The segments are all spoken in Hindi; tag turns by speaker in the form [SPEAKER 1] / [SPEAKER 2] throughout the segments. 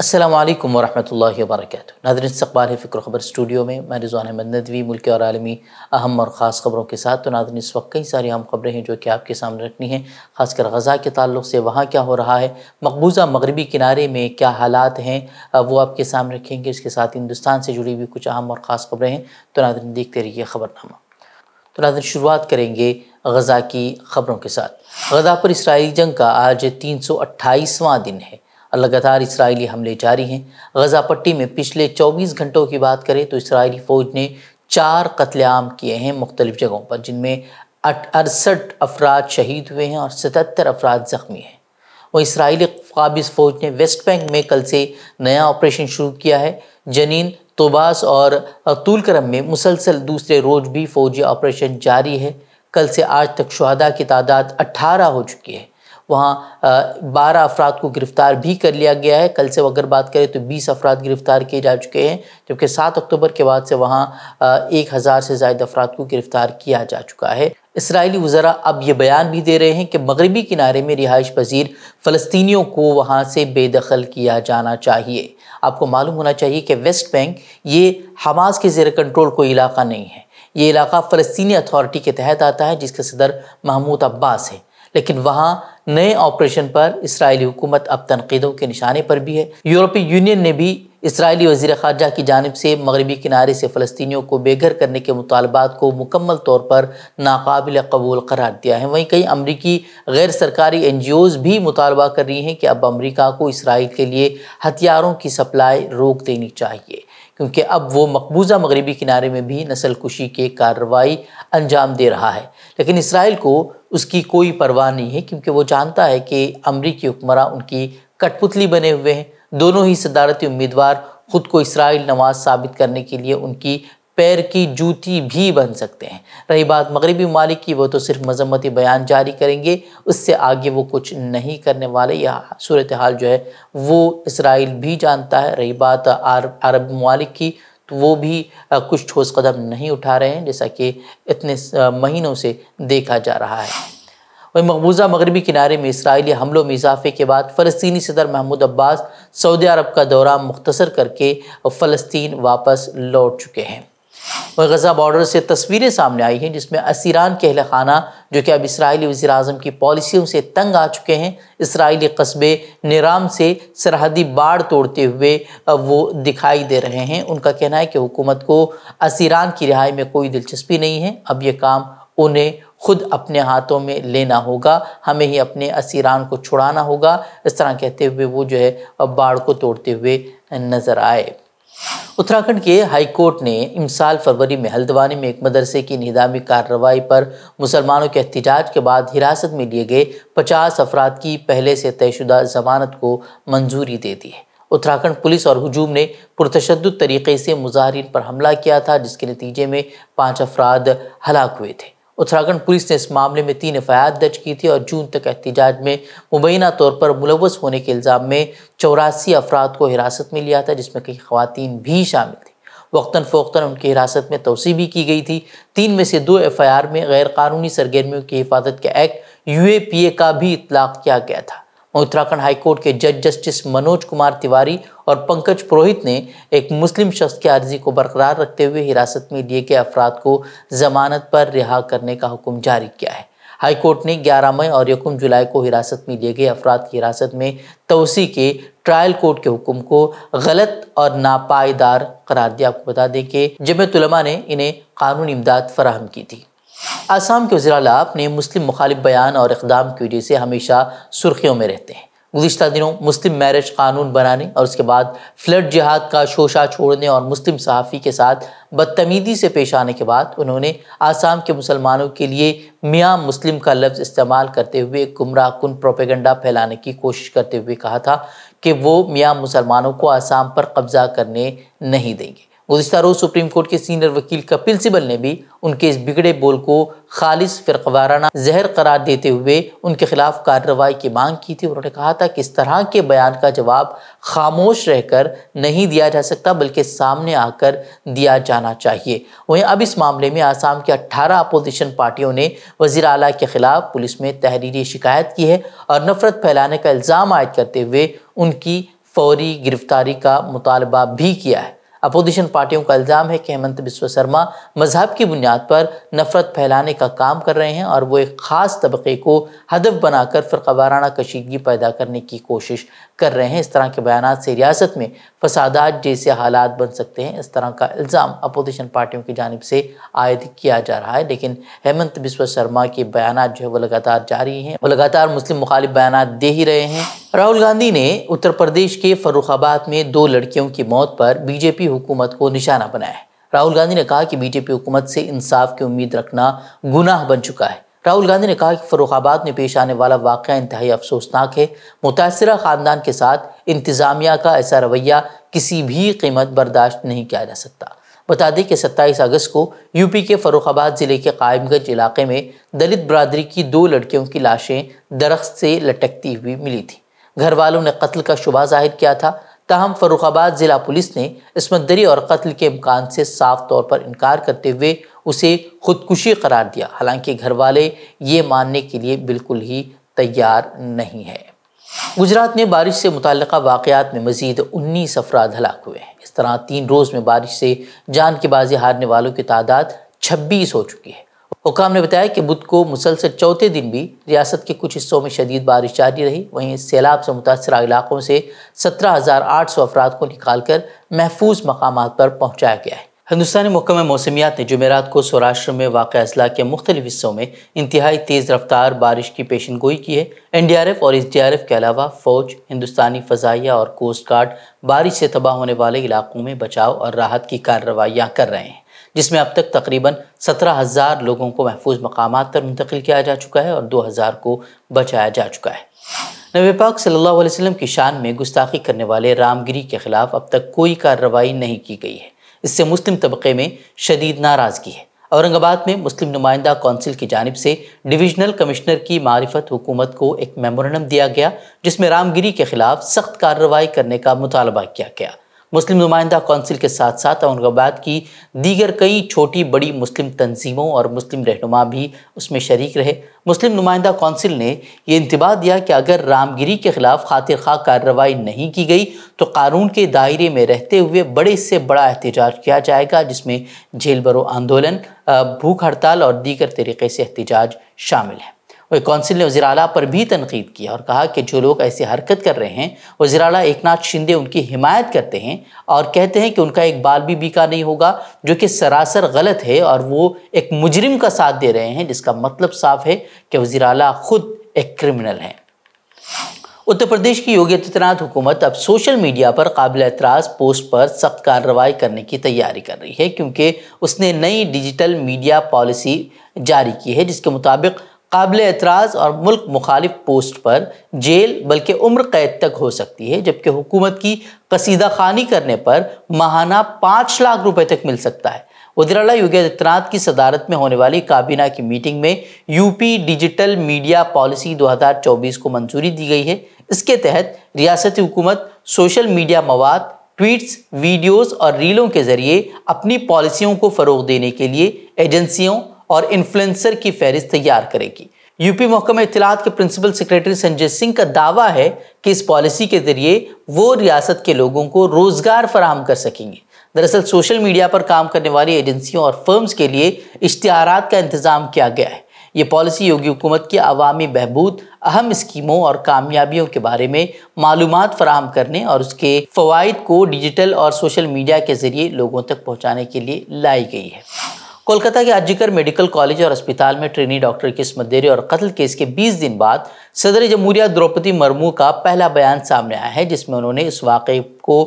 [SPEAKER 1] असलम वरहमल वर्क नादर इस्तबाल फ़िक्र ख़बर स्टूडियो में मैं रिजवान अहमद नदवी मुल्क और आलमी अहम और ख़ास ख़बरों के साथ तो नादर इस वक्त कई सारी अहम ख़बरें हैं जो कि आपके सामने रखनी हैं ख़ासकर गज़ा के तल्ल से वहाँ क्या हो रहा है मकबूज़ा मगरबी किनारे में क्या हालात हैं वो आपके सामने रखेंगे इसके साथ हिंदुस्तान से जुड़ी हुई कुछ अहम और ख़ास ख़बरें हैं तो नादर देखते रहिए ख़बरनामा तो नादर शुरुआत करेंगे गज़ा की ख़बरों के साथ गज़ा पर इसराइली जंग का आज तीन सौ अट्ठाईसवां दिन है लगातार इसराइली हमले जारी हैं गजा पट्टी में पिछले 24 घंटों की बात करें तो इसराइली फ़ौज ने चार कत्लेआम किए हैं मुख्तलिफ़ जगहों पर जिनमें अड़सठ अफराद शहीद हुए हैं और सतहत्तर अफराद ज़ख्मी हैं वह इसराइली काबिज फ़ौज ने वेस्ट बैंक में कल से नया ऑपरेशन शुरू किया है जनीन तोबास और तुलकरम में मुसलसल दूसरे रोज़ भी फ़ौजी ऑपरेशन जारी है कल से आज तक शहदा की तादाद 18 हो चुकी है वहाँ बारह अफराद को गिरफ्तार भी कर लिया गया है कल से अगर बात करें तो बीस अफराद गिरफ्तार किए जा चुके हैं जबकि सात अक्टूबर के बाद से वहाँ एक हज़ार से जायद अफराद को गिरफ्तार किया जा चुका है इसराइली वज़रा अब ये बयान भी दे रहे हैं कि मगरबी किनारे में रिहाइश पजीर फ़लस्तियों को वहाँ से बेदखल किया जाना चाहिए आपको मालूम होना चाहिए कि वेस्ट बैंक ये हमास के जेर कंट्रोल कोई इलाका नहीं है ये इलाका फ़लस्तनी अथॉरिटी के तहत आता है जिसके सदर महमूद अब्बास है लेकिन वहाँ नए ऑपरेशन पर इसराइली हुकूमत अब तनकीदों के निशाने पर भी है यूरोपीय यूनियन ने भी इसराइली वजीर खारजा की जानब से मगरबी किनारे से फ़लस्तियों को बेघर करने के मुतालबात को मुकम्मल तौर पर नाकबिल कबूल करार दिया है वहीं कई अमरीकी गैर सरकारी एन जी ओज़ भी मुतालबा कर रही हैं कि अब अमरीका को इसराइल के लिए हथियारों की सप्लाई रोक देनी चाहिए क्योंकि अब वो मकबूजा मगरबी किनारे में भी नसल कुशी के कार्रवाई अंजाम दे रहा है लेकिन इसराइल को उसकी कोई परवाह नहीं है क्योंकि वो जानता है कि अमरीकी हुक्मरान उनकी कठपुतली बने हुए हैं दोनों ही सदारती उम्मीदवार खुद को इसराइल नवाज साबित करने के लिए उनकी पैर की जूती भी बन सकते हैं रही बात मगरबी ममालिक की वो तो सिर्फ मजम्मती बयान जारी करेंगे उससे आगे वो कुछ नहीं करने वाले या सूरत हाल जो है वो इसराइल भी जानता है रही बात आर, अरब ममालिक की तो वो भी कुछ ठोस कदम नहीं उठा रहे हैं जैसा कि इतने महीनों से देखा जा रहा है वहीं मकबूजा मगरबी किनारे में इसराइली हमलों में इजाफे के बाद फ़लस्तनी सदर महमूद अब्बास सऊदी अरब का दौरा मुख्तर करके फ़लस्तीन वापस लौट चुके हैं और गज़ा बॉर्डर से तस्वीरें सामने आई हैं जिसमें असीरान के अहल खाना जो कि अब इसराइली वज़ी अजम की पॉलिसियों से तंग आ चुके हैं इसराइली कस्बे निराम से सरहदी बाढ़ तोड़ते हुए वो दिखाई दे रहे हैं उनका कहना है कि हुकूमत को असीरान की रिहाई में कोई दिलचस्पी नहीं है अब ये काम उन्हें खुद अपने हाथों में लेना होगा हमें ही अपने असीरान को छुड़ाना होगा इस तरह कहते हुए वो जो है बाढ़ को तोड़ते हुए नज़र आए उत्तराखंड के हाईकोर्ट ने इमसाल फरवरी में हल्द्वानी में एक मदरसे की निदामी कार्रवाई पर मुसलमानों के एहतजाज के बाद हिरासत में लिए गए 50 अफराद की पहले से तयशुदा जमानत को मंजूरी दे दी है उत्तराखंड पुलिस और हजूम ने पुरतशद तरीके से मुजाहरीन पर हमला किया था जिसके नतीजे में पाँच अफराद हलाक हुए थे उत्तराखंड पुलिस ने इस मामले में तीन एफ दर्ज की थी और जून तक एहतजाज में मुबैना तौर पर मुलवस होने के इल्ज़ाम में चौरासी अफराद को हिरासत में लिया था जिसमें कई खातन भी शामिल थी वक्ता फ़ोक्ता उनकी हिरासत में तोसी भी की गई थी तीन में से दो एफ आई आर में गैर कानूनी सरगर्मियों की हिफाजत का act U A P A का भी इतलाक़ किया गया था उत्तराखंड हाईकोर्ट के जज जस्टिस मनोज कुमार तिवारी और पंकज पुरोहित ने एक मुस्लिम शख्स की अर्जी को बरकरार रखते हुए हिरासत में लिए गए अफराद को जमानत पर रिहा करने का हुक्म जारी किया है हाईकोर्ट ने 11 मई और यकम जुलाई को हिरासत में लिए गए अफराद की हिरासत में तोसी के ट्रायल कोर्ट के हुक्म को गलत और नापायदार करार दिया आपको बता दें कि जमतुलमा ने इन्हें कानूनी इमदाद फराहम की थी आसाम के वजरालाब ने मुस्लिम मुखालिफ बयान और इकदाम की वजह से हमेशा सुर्खियों में रहते हैं गुजशत दिनों मुस्लिम मैरिज कानून बनाने और उसके बाद फ्लड जहाद का शोशा छोड़ने और मुस्लिम सहाफ़ी के साथ बदतमीज़ी से पेश आने के बाद उन्होंने आसाम के मुसलमानों के लिए मियाँ मुस्लिम का लफ्ज़ इस्तेमाल करते हुए गुमराह कन प्रोपेगेंडा फैलाने की कोशिश करते हुए कहा था कि वो मियाँ मुसलमानों को आसाम पर कब्ज़ा करने नहीं देंगे गुजशत रोज़ सुप्रीम कोर्ट के सीनियर वकील कपिल सिबल ने भी उनके इस बिगड़े बोल को खालिश फिरकवाराना जहर करार देते हुए उनके खिलाफ कार्रवाई की मांग की थी उन्होंने कहा था कि इस तरह के बयान का जवाब खामोश रहकर नहीं दिया जा सकता बल्कि सामने आकर दिया जाना चाहिए वहीं अब इस मामले में आसाम के अट्ठारह अपोजिशन पार्टियों ने वजीर अला के खिलाफ पुलिस में तहरीरी शिकायत की है और नफरत फैलाने का इल्ज़ाम आयद करते हुए उनकी फौरी गिरफ्तारी का मुतालबा भी किया है अपोजिशन पार्टियों का इल्ज़ाम है कि हेमंत बिश्व शर्मा मजहब की बुनियाद पर नफरत फैलाने का काम कर रहे हैं और वो एक ख़ास तबके को हदफ बनाकर फ़रकवाराना कशीदगी पैदा करने की कोशिश कर रहे हैं इस तरह के बयान से रियासत में फसादात जैसे हालात बन सकते हैं इस तरह का इल्ज़ाम अपोजिशन पार्टियों की जानब से आयद किया जा रहा है लेकिन हेमंत बिश्व शर्मा के बयान जो है वो लगातार जारी हैं वो लगातार मुस्लिम मुखालिफ बयान दे ही रहे हैं राहुल गांधी ने उत्तर प्रदेश के फरुखाबाद में दो लड़कियों की मौत पर बीजेपी हुकूमत को निशाना बनाया है राहुल गांधी ने कहा कि बीजेपी हुकूमत से इंसाफ की उम्मीद रखना गुनाह बन चुका है राहुल गांधी ने कहा कि फरुखाबाद में पेश आने वाला वाक़ इंतहाई अफसोसनाक है मुतासर ख़ानदान के साथ इंतज़ामिया का ऐसा रवैया किसी भी कीमत बर्दाश्त नहीं किया जा सकता बता दें कि 27 अगस्त को यूपी के फरुखाबाद ज़िले के कायमगंज इलाके में दलित बरदरी की दो लड़कियों की लाशें दरख्त से लटकती हुई मिली थी घर वालों ने कत्ल का शुबा जाहिर किया था तहम फरुखाबाद ज़िला पुलिस ने इसमत दरी और कत्ल के इम्कान से साफ तौर पर इनकार करते हुए उसे खुदकुशी करार दिया हालांकि घर वाले ये मानने के लिए बिल्कुल ही तैयार नहीं है गुजरात में बारिश से मुतल वाकयात में मजीद उन्नीस अफराद हलाक हुए हैं इस तरह तीन रोज़ में बारिश से जान के बाजी हारने वालों की तादाद छब्बीस हो चुकी है हुकाम ने बताया कि बुध को मुसलसल चौथे दिन भी रियासत के कुछ हिस्सों में शदीद बारिश जारी रही वहीं सैलाब से मुतासर इलाकों से सत्रह हज़ार आठ सौ अफराद को निकाल कर महफूज मकाम पर पहुँचाया गया है हिंदुस्तानी महकमे मौसमियात ने जुमेरात को सौराष्ट्र में वाक़ अजला के मुख्तलिफ हिस्सों में इंतहाई तेज़ रफ्तार बारिश की पेशन गोई की है एन डी आर एफ और एस डी आर एफ के अलावा फ़ौज हिंदुस्तानी फ़जाइया और कोस्ट गार्ड बारिश से तबाह होने वाले इलाकों में बचाव और राहत की कार्रवाइयाँ कर रहे हैं जिसमें अब तक तकरीबन सत्रह हज़ार लोगों को महफूज मकाम पर मुंतकिल किया जा चुका है और दो हज़ार को बचाया जा चुका है नबी पाक सल्लल्लाहु अलैहि वसल्लम की शान में गुस्ताखी करने वाले रामगिरी के ख़िलाफ़ अब तक कोई कार्रवाई नहीं की गई है इससे मुस्लिम तबके में शदीद नाराज़गी है औरंगाबाद में मुस्लिम नुमाइंदा कौंसिल की जानब से डिवीजनल कमिश्नर की मारिफत हुकूमत को एक मेमोरेंडम दिया गया जिसमें रामगिरी के खिलाफ सख्त कार्रवाई करने का मुतालबा किया गया मुस्लिम नुमाइंदा कौंसिल के साथ साथ औरंगाबाद की दीगर कई छोटी बड़ी मुस्लिम तनजीमों और मुस्लिम रहनुमा भी उसमें शरीक रहे मुस्लिम नुमाइंदा कौंसिल ने यह इंतबाह दिया कि अगर रामगिरी के खिलाफ खातिर खा कार्रवाई नहीं की गई तो कानून के दायरे में रहते हुए बड़े से बड़ा एहतजाज किया जाएगा जिसमें जेल भरो आंदोलन भूख हड़ताल और दीगर तरीके से एहतजाज शामिल है कौंसिल ने वजी अला पर भी तनकीद किया और कहा कि जो लोग ऐसी हरकत कर रहे हैं वजी अला एक नाथ शिंदे उनकी हिमायत करते हैं और कहते हैं कि उनका एक बाल भी बीका नहीं होगा जो कि सरासर गलत है और वो एक मुजरम का साथ दे रहे हैं जिसका मतलब साफ है कि वजी अला ख़ुद एक क्रिमिनल हैं उत्तर प्रदेश की योगी आदित्यनाथ हुकूमत अब सोशल मीडिया पर काबिल एतराज़ पोस्ट पर सख्त कार्रवाई करने की तैयारी कर रही है क्योंकि उसने नई डिजिटल मीडिया पॉलिसी जारी की है जिसके मुताबिक काबिल एतराज़ और मुल्क मुखालिफ पोस्ट पर जेल बल्कि उम्र कैद तक हो सकती है जबकि हुकूमत की कसीदा खानी करने पर माहाना पाँच लाख रुपये तक मिल सकता है उदरला योगी आदित्यनाथ की सदारत में होने वाली काबीना की मीटिंग में यूपी डिजिटल मीडिया पॉलिसी 2024 को मंजूरी दी गई है इसके तहत रियासती हुकूमत सोशल मीडिया मवाद ट्वीट्स वीडियोस और रीलों के ज़रिए अपनी पॉलिसियों को फ़रोग देने के लिए एजेंसियों और इन्फ्लुएंसर की फहरिस्त तैयार करेगी यूपी महकमे इतलात के प्रिंसिपल सेक्रेटरी संजय सिंह का दावा है कि इस पॉलिसी के जरिए वो रियासत के लोगों को रोज़गार फराहम कर सकेंगे दरअसल सोशल मीडिया पर काम करने वाली एजेंसियों और फर्म्स के लिए इश्तहार का इंतज़ाम किया गया है ये पॉलिसी योगी हुकूमत की अवामी बहबूद अहम स्कीमों और कामयाबियों के बारे में मालूम फराहम करने और उसके फ़वाद को डिजिटल और सोशल मीडिया के ज़रिए लोगों तक पहुँचाने के लिए लाई गई है कोलकाता के अजिकर मेडिकल कॉलेज और अस्पताल में ट्रेनी डॉक्टर की देरी और कत्ल केस के 20 दिन बाद सदर जमहूरिया द्रौपदी मुर्मू का पहला बयान सामने आया है जिसमें उन्होंने इस वाक़े को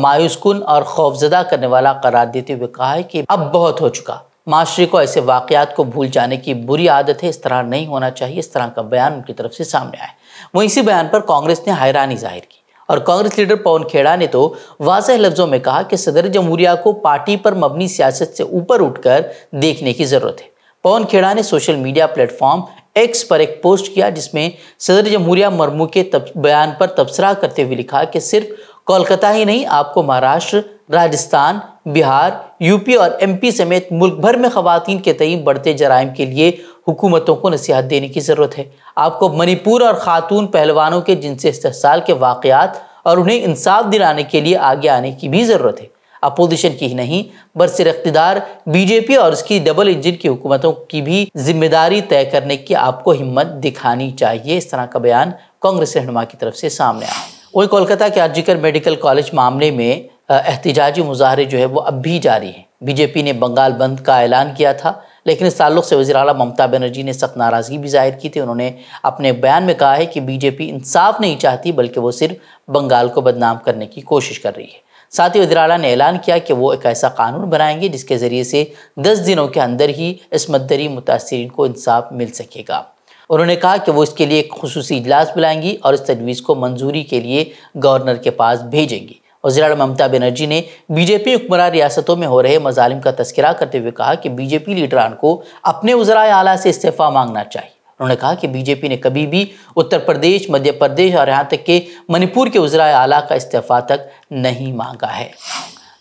[SPEAKER 1] मायूसकुन और खौफजदा करने वाला करार देते हुए कहा है कि अब बहुत हो चुका माशरे को ऐसे वाकयात को भूल जाने की बुरी आदत है इस तरह नहीं होना चाहिए इस तरह का बयान उनकी तरफ से सामने आया वहीं इसी बयान पर कांग्रेस ने हैरानी जाहिर की और कांग्रेस लीडर पवन खेड़ा ने तो वाजह लफ्जों में कहा कि सदर जमहूरिया को पार्टी पर मबनी सियासत से ऊपर उठकर देखने की ज़रूरत है पवन खेड़ा ने सोशल मीडिया प्लेटफॉर्म एक्स पर एक पोस्ट किया जिसमें सदर जमहूरिया मरमू के तब, बयान पर तबसरा करते हुए लिखा कि सिर्फ कोलकाता ही नहीं आपको महाराष्ट्र राजस्थान बिहार यूपी और एमपी समेत मुल्क भर में खातन के तय बढ़ते जराइम के लिए हुकूमतों को नसीहत देने की ज़रूरत है आपको मणिपुर और ख़ातून पहलवानों के जिनसे इस्तेसाल के वाक़ात और उन्हें इंसाफ दिलाने के लिए आगे आने की भी ज़रूरत है अपोजिशन की ही नहीं बरसर इकतदार बीजेपी और उसकी डबल इंजन की हुकूमतों की भी जिम्मेदारी तय करने की आपको हिम्मत दिखानी चाहिए इस तरह का बयान कांग्रेस रहनुमा की तरफ से सामने आया वही कोलकाता के आर्जिकर मेडिकल कॉलेज मामले में एहतजाजी मुजाहरे जो है वो अब भी जारी हैं बीजेपी ने बंगाल बंद का ऐलान किया था लेकिन इस तल्लु से वजी अला ममता बनर्जी ने सख्त नाराज़गी भी जाहिर की थी उन्होंने अपने बयान में कहा है कि बीजेपी इंसाफ नहीं चाहती बल्कि वो सिर्फ बंगाल को बदनाम करने की कोशिश कर रही है साथ ही वजी ने ऐलान किया कि वो एक ऐसा कानून बनाएंगे जिसके ज़रिए से दस दिनों के अंदर ही इस मददरी मुतासरी को इंसाफ मिल सकेगा उन्होंने कहा कि वो इसके लिए एक खसूसी इजलास बुलाएंगी और इस तजवीज़ को मंजूरी के लिए गवर्नर के पास भेजेंगी अल ममता बनर्जी ने बीजेपी हुक्मरान रियासतों में हो रहे मजालिम का तस्करा करते हुए कहा कि बीजेपी लीडरान को अपने उज़रा आला से इस्तीफ़ा मांगना चाहिए उन्होंने कहा कि बीजेपी ने कभी भी उत्तर प्रदेश मध्य प्रदेश और यहाँ तक के मणिपुर के उज़रा आला का इस्तीफ़ा तक नहीं मांगा है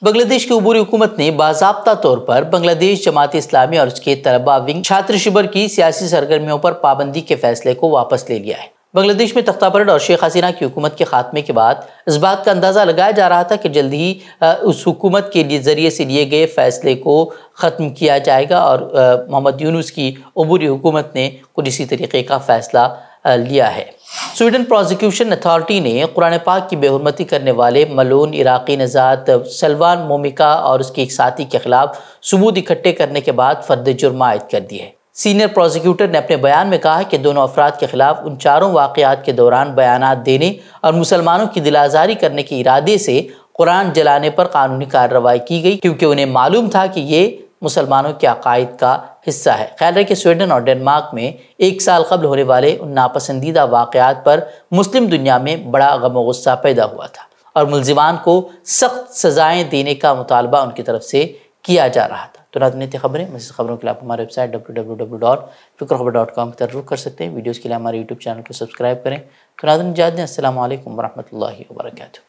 [SPEAKER 1] बांग्लादेश की अबूरी हुकूमत ने बाबा तौर पर बांग्लादेश जमात इस्लामी और उसके तलबा विंग छात्र शिविर की सियासी सरगर्मियों पर पाबंदी के फैसले को वापस ले लिया है बांग्लादेश में तख्ता और शेख हसीना की हुकूमत के खात्मे के बाद इस बात का अंदाज़ा लगाया जा रहा था कि जल्द ही उस हुकूमत के लिए ज़रिए से लिए गए फैसले को ख़त्म किया जाएगा और मोहम्मद यूनुस की अबूरी हुकूमत ने कुछ इसी तरीके का फ़ैसला लिया है स्वीडन प्रोसिक्यूशन अथॉरिटी ने कुरान पाक की बेहरमती करने वाले मलून इराक़ी नजात सलवान मोमिका और उसके एक साथी के खिलाफ सबूत इकट्ठे करने के बाद फर्द जुर्मा आयद कर दिए है सीनियर प्रोसिक्यूटर ने अपने बयान में कहा कि दोनों अफराद के खिलाफ उन चारों वाकयात के दौरान बयान देने और मुसलमानों की दिलाजारी करने के इरादे से कुरान जलाने पर कानूनी कार्रवाई की गई क्योंकि उन्हें मालूम था कि ये मुसलमानों के अकायद का हिस्सा है ख्याल रखे स्वीडन और डेनमार्क में एक साल कबल होने वाले उन नापसंदीदा वाकयात पर मुस्लिम दुनिया में बड़ा गम गुस्सा पैदा हुआ था और मुलजिमान को सख्त सज़ाएँ देने का मुतालबा उनकी तरफ से किया जा रहा था तो राजनीतिक खबरें मजीद खबरों के लिए आप हमारे website W W W dot Fikr dot com की तरफ रुख कर सकते हैं वीडियोज़ के लिए हमारे यूट्यूब चैनल को सब्सक्राइब करें तो नाजन जाते हैं असल वरहमल वर्क